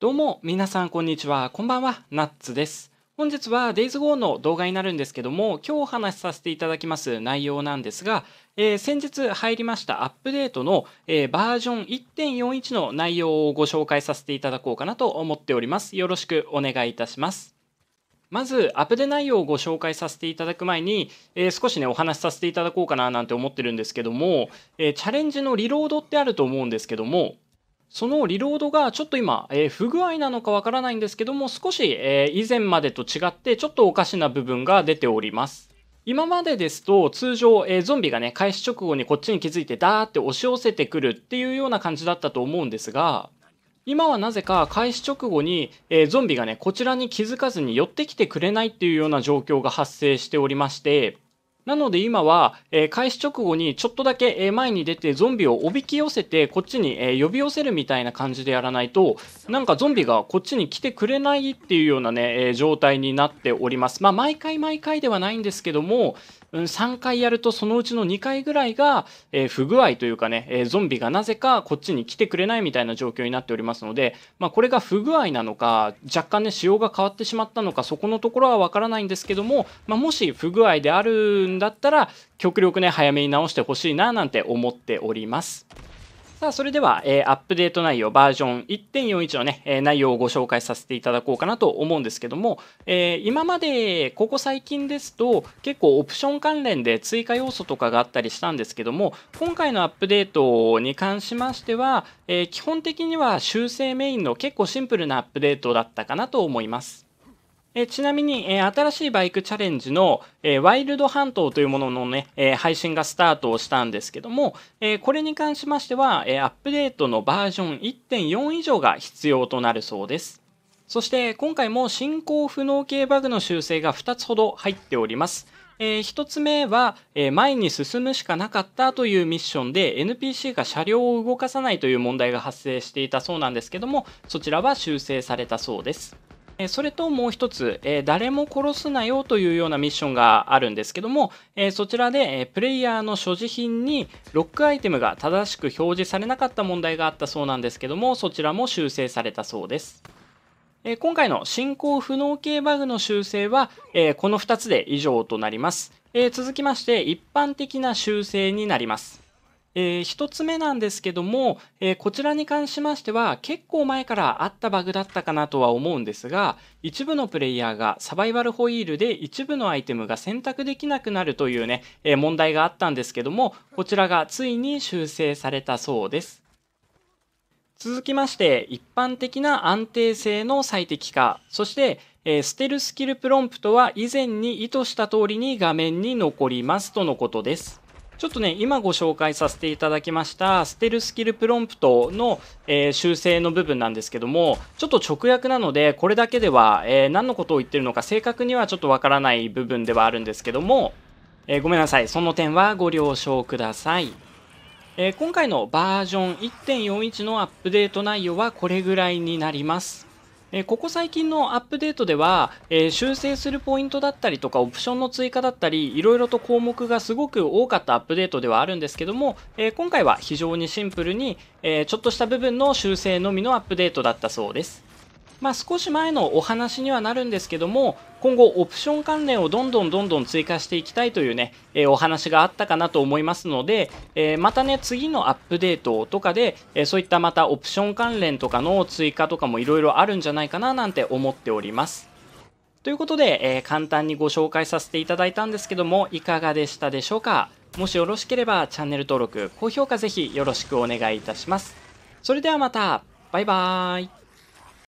どうも、皆さんこんにちは。こんばんは、ナッツです。本日は DaysGo の動画になるんですけども、今日お話しさせていただきます内容なんですが、えー、先日入りましたアップデートの、えー、バージョン1.41の内容をご紹介させていただこうかなと思っております。よろしくお願いいたします。まず、アップデ内容をご紹介させていただく前に、えー、少しね、お話しさせていただこうかななんて思ってるんですけども、えチャレンジのリロードってあると思うんですけども、そのリロードがちょっと今、えー、不具合なのかわからないんですけども、少し、えー、以前までと違ってちょっとおかしな部分が出ております。今までですと通常、えー、ゾンビがね、開始直後にこっちに気づいてダーって押し寄せてくるっていうような感じだったと思うんですが、今はなぜか開始直後に、えー、ゾンビがね、こちらに気づかずに寄ってきてくれないっていうような状況が発生しておりまして、なので今は、えー、開始直後にちょっとだけ、え前に出てゾンビをおびき寄せてこっちに、えー、呼び寄せるみたいな感じでやらないとなんかゾンビがこっちに来てくれないっていうようなね、え状態になっております。まあ毎回毎回ではないんですけども3回やるとそのうちの2回ぐらいが、えー、不具合というかね、えー、ゾンビがなぜかこっちに来てくれないみたいな状況になっておりますので、まあ、これが不具合なのか若干ね仕様が変わってしまったのかそこのところはわからないんですけども、まあ、もし不具合であるんだったら極力ね早めに直してほしいななんて思っております。さあ、それでは、えー、アップデート内容、バージョン1.41のね、えー、内容をご紹介させていただこうかなと思うんですけども、えー、今まで、ここ最近ですと、結構オプション関連で追加要素とかがあったりしたんですけども、今回のアップデートに関しましては、え基本的には修正メインの結構シンプルなアップデートだったかなと思います。えちなみに、え新しいバイクチャレンジの、えワイルド半島というもののね、え配信がスタートをしたんですけども、えこれに関しましては、えアップデートのバージョン1.4以上が必要となるそうです。そして今回も進行不能系バグの修正が2つほど入っております。えー、1つ目は、え前に進むしかなかったというミッションで NPC が車両を動かさないという問題が発生していたそうなんですけども、そちらは修正されたそうです。それともう一つ、誰も殺すなよというようなミッションがあるんですけども、そちらでプレイヤーの所持品にロックアイテムが正しく表示されなかった問題があったそうなんですけども、そちらも修正されたそうです。今回の進行不能系バグの修正は、この2つで以上となります。続きまして、一般的な修正になります。えー、1つ目なんですけども、えー、こちらに関しましては結構前からあったバグだったかなとは思うんですが一部のプレイヤーがサバイバルホイールで一部のアイテムが選択できなくなるというね、えー、問題があったんですけどもこちらがついに修正されたそうです続きまして一般的な安定性の最適化そして、えー、捨てるスキルプロンプトは以前に意図した通りに画面に残りますとのことですちょっとね、今ご紹介させていただきましたステルスキルプロンプトの、えー、修正の部分なんですけども、ちょっと直訳なので、これだけでは、えー、何のことを言ってるのか正確にはちょっとわからない部分ではあるんですけども、えー、ごめんなさい。その点はご了承ください。え今回のバージョン1.41のアップデート内容はこれぐらいになります。えここ最近のアップデートでは、え修正するポイントだったりとかオプションの追加だったりいろいろと項目がすごく多かったアップデートではあるんですけども、え今回は非常にシンプルに、えちょっとした部分の修正のみのアップデートだったそうです。まあ、少し前のお話にはなるんですけども今後オプション関連をどんどんどんどん追加していきたいというね、えー、お話があったかなと思いますので、えー、またね次のアップデートとかで、えー、そういったまたオプション関連とかの追加とかもいろいろあるんじゃないかななんて思っておりますということで、え簡単にご紹介させていただいたんですけどもいかがでしたでしょうかもしよろしければチャンネル登録高評価ぜひよろしくお願いいたしますそれではまたバイバーイ